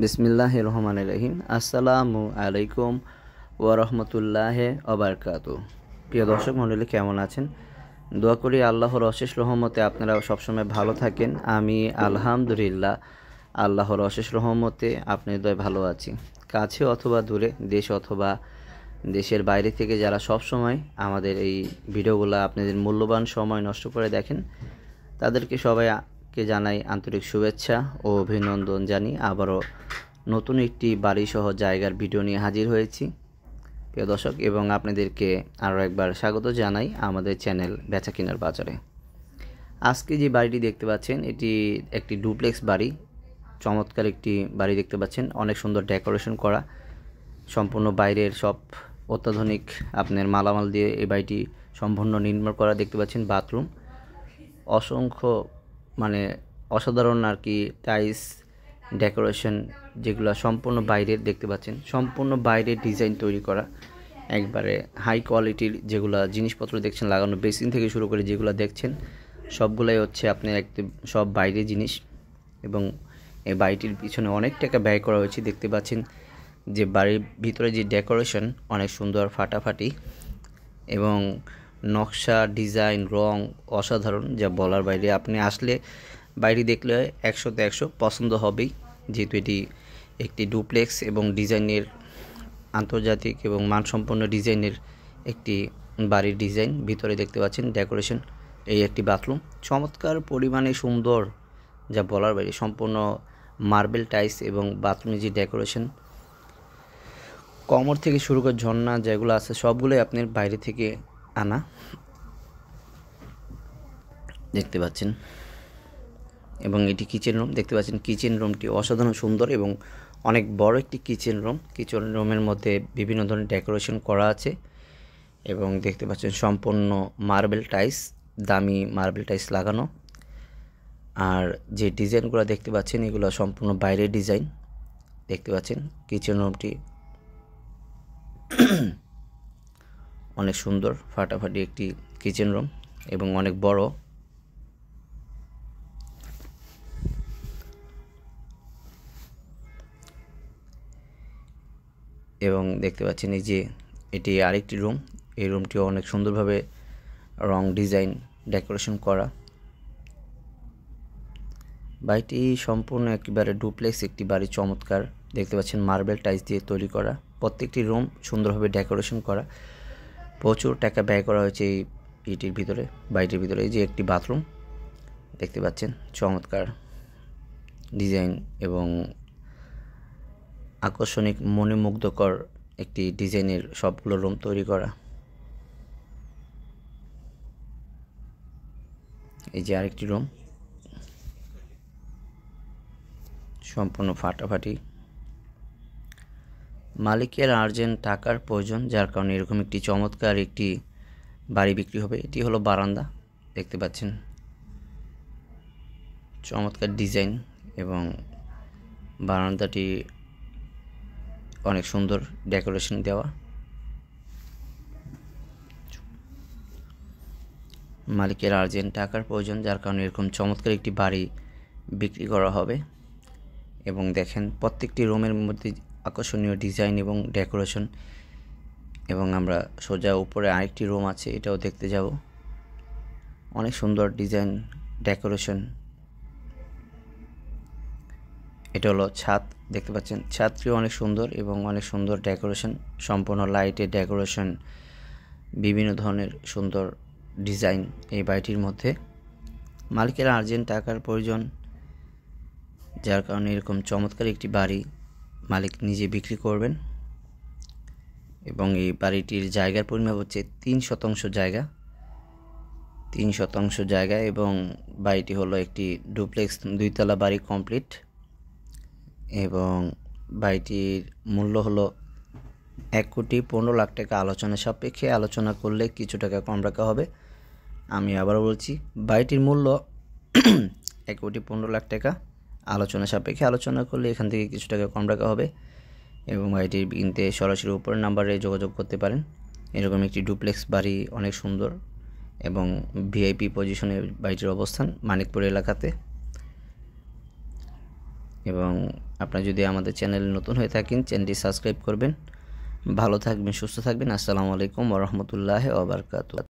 বিসমিল্লাহ রহমান রহিম আসসালামু আলাইকুম ওয়ারহমতুল্লাহ অবরকাত প্রিয় দর্শক মন্ডলী কেমন আছেন দোয়া করি আল্লাহর অশেষ রহমতে আপনারা সবসময় ভালো থাকেন আমি আলহামদুলিল্লাহ আল্লাহর অশেষ রহমতে আপনি দয় ভালো আছি কাছে অথবা দূরে দেশ অথবা দেশের বাইরে থেকে যারা সব সময় আমাদের এই ভিডিওগুলো আপনাদের মূল্যবান সময় নষ্ট করে দেখেন তাদেরকে সবাই কে জানাই আন্তরিক শুভেচ্ছা ও অভিনন্দন জানি আবারও নতুন একটি বাড়িসহ জায়গার ভিডিও নিয়ে হাজির হয়েছি প্রিয় দর্শক এবং আপনাদেরকে আরও একবার স্বাগত জানাই আমাদের চ্যানেল বেচা কেনার বাজারে আজকে যে বাড়িটি দেখতে পাচ্ছেন এটি একটি ডুপ্লেক্স বাড়ি চমৎকার একটি বাড়ি দেখতে পাচ্ছেন অনেক সুন্দর ডেকোরেশন করা সম্পূর্ণ বাইরের সব অত্যাধুনিক আপনার মালামাল দিয়ে এই বাড়িটি সম্পূর্ণ নির্মাণ করা দেখতে পাচ্ছেন বাথরুম অসংখ্য মানে অসাধারণ আর কি টাইস ডেকোরেশন যেগুলো সম্পূর্ণ বাইরের দেখতে পাচ্ছেন সম্পূর্ণ বাইরের ডিজাইন তৈরি করা একবারে হাই কোয়ালিটির যেগুলো জিনিসপত্র দেখছেন লাগানো বেসিন থেকে শুরু করে যেগুলো দেখছেন সবগুলাই হচ্ছে আপনার একদম সব বাইরে জিনিস এবং এই বাড়িটির পিছনে অনেক টাকা ব্যয় করা হয়েছে দেখতে পাচ্ছেন যে বাড়ির ভিতরে যে ডেকোরেশন অনেক সুন্দর ফাটাফাটি এবং নকশা ডিজাইন রং অসাধারণ যা বলার বাইরে আপনি আসলে বাইরে দেখলে একশোতে একশো পছন্দ হবেই যেহেতু এটি একটি ডুপ্লেক্স এবং ডিজাইনের আন্তর্জাতিক এবং মানসম্পন্ন ডিজাইনের একটি বাড়ির ডিজাইন ভিতরে দেখতে পাচ্ছেন ডেকোরেশন এই একটি বাথরুম চমৎকার পরিমাণে সুন্দর যা বলার বাইরে সম্পূর্ণ মার্বেল টাইলস এবং বাথরুমের যে ডেকোরেশন কমর থেকে শুরু করে ঝর্ণা যেগুলো আছে সবগুলোই আপনার বাইরে থেকে আনা দেখতে পাচ্ছেন এবং এটি কিচেন রুম দেখতে পাচ্ছেন কিচেন রুমটি অসাধারণ সুন্দর এবং অনেক বড় একটি কিচেন রুম কিচেন রুমের মধ্যে বিভিন্ন ধরনের ডেকোরেশন করা আছে এবং দেখতে পাচ্ছেন সম্পূর্ণ মার্বেল টাইস দামি মার্বেল টাইস লাগানো আর যে ডিজাইনগুলো দেখতে পাচ্ছেন এগুলো সম্পূর্ণ বাইরের ডিজাইন দেখতে পাচ্ছেন কিচেন রুমটি অনেক সুন্দর ফাটাফাটি একটি কিচেন রুম এবং অনেক বড় এবং দেখতে পাচ্ছেন এই যে এটি আরেকটি রুম এই রুমটিও অনেক সুন্দরভাবে রং ডিজাইন ডেকোরেশন করা বাড়িটি সম্পূর্ণ একেবারে ডুপ্লেক্স একটি বাড়ি চমৎকার দেখতে পাচ্ছেন মার্বেল টাইলস দিয়ে তৈরি করা প্রত্যেকটি রুম সুন্দরভাবে ডেকোরেশন করা প্রচুর টাকা ব্যয় করা হয়েছে এই ইটির ভিতরে বাড়িটির ভিতরে এই যে একটি বাথরুম দেখতে পাচ্ছেন চমৎকার ডিজাইন এবং আকর্ষণিক মনোমুগ্ধকর একটি ডিজাইনের সবগুলো রুম তৈরি করা এই যে আরেকটি রুম সম্পূর্ণ ফাটাফাটি মালিকের আর্জেন্ট টাকার প্রয়োজন যার কারণে এরকম একটি চমৎকার একটি বাড়ি বিক্রি হবে এটি হলো বারান্দা দেখতে পাচ্ছেন চমৎকার ডিজাইন এবং বারান্দাটি অনেক সুন্দর ডেকোরেশন দেওয়া মালিকের আর্জেন্ট টাকার প্রয়োজন যার কারণে এরকম চমৎকার একটি বাড়ি বিক্রি করা হবে এবং দেখেন প্রত্যেকটি রুমের মধ্যে আকর্ষণীয় ডিজাইন এবং ডেকোরেশন এবং আমরা সোজা উপরে আরেকটি রুম আছে এটাও দেখতে যাব অনেক সুন্দর ডিজাইন ডেকোরেশন এটা হলো ছাদ দেখতে পাচ্ছেন ছাদটিও অনেক সুন্দর এবং অনেক সুন্দর ডেকোরেশন সম্পূর্ণ লাইটের ডেকোরেশন বিভিন্ন ধরনের সুন্দর ডিজাইন এই বাড়িটির মধ্যে মালিকের আর্জেন্ট টাকার প্রয়োজন যার কারণে এরকম চমৎকার একটি বাড়ি মালিক নিজে বিক্রি করবেন এবং এই বাড়িটির জায়গার পরিমাপ হচ্ছে তিন শতাংশ জায়গা তিন শতাংশ জায়গা এবং বাড়িটি হলো একটি ডুপ্লেক্স দুইতলা বাড়ি কমপ্লিট এবং বাড়িটির মূল্য হলো এক কোটি পনেরো লাখ টাকা আলোচনা সাপেক্ষে আলোচনা করলে কিছু টাকা কম রাখা হবে আমি আবার বলছি বাড়িটির মূল্য এক কোটি পনেরো লাখ টাকা আলোচনা সাপেক্ষে আলোচনা করলে এখান থেকে কিছু টাকা কম রাখা হবে এবং বাড়িটি কিনতে সরাসরি উপরের নাম্বারে যোগাযোগ করতে পারেন এরকম একটি ডুপ্লেক্স বাড়ি অনেক সুন্দর এবং ভিআইপি পজিশনে বাড়িটির অবস্থান মানিকপুর এলাকাতে এবং আপনারা যদি আমাদের চ্যানেল নতুন হয়ে থাকেন চ্যানেলটি সাবস্ক্রাইব করবেন ভালো থাকবেন সুস্থ থাকবেন আসসালামু আলাইকুম রহমতুল্লাহ ওবরকাত